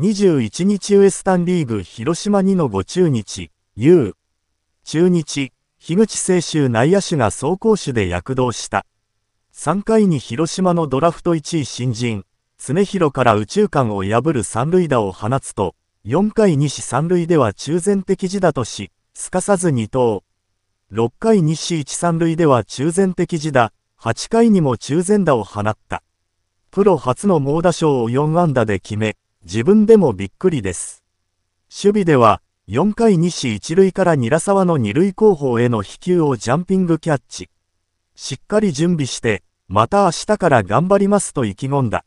21日ウエスタンリーグ広島2の5中日、U。中日、樋口清修内野手が走攻守で躍動した。3回に広島のドラフト1位新人、常広から宇宙間を破る三塁打を放つと、4回西三塁では中前的自打とし、すかさず2投。6回西一三塁では中前的自打、8回にも中前打を放った。プロ初の猛打賞を4安打で決め、自分でもびっくりです。守備では、4回西一塁から韮沢の二塁後方への飛球をジャンピングキャッチ。しっかり準備して、また明日から頑張りますと意気込んだ。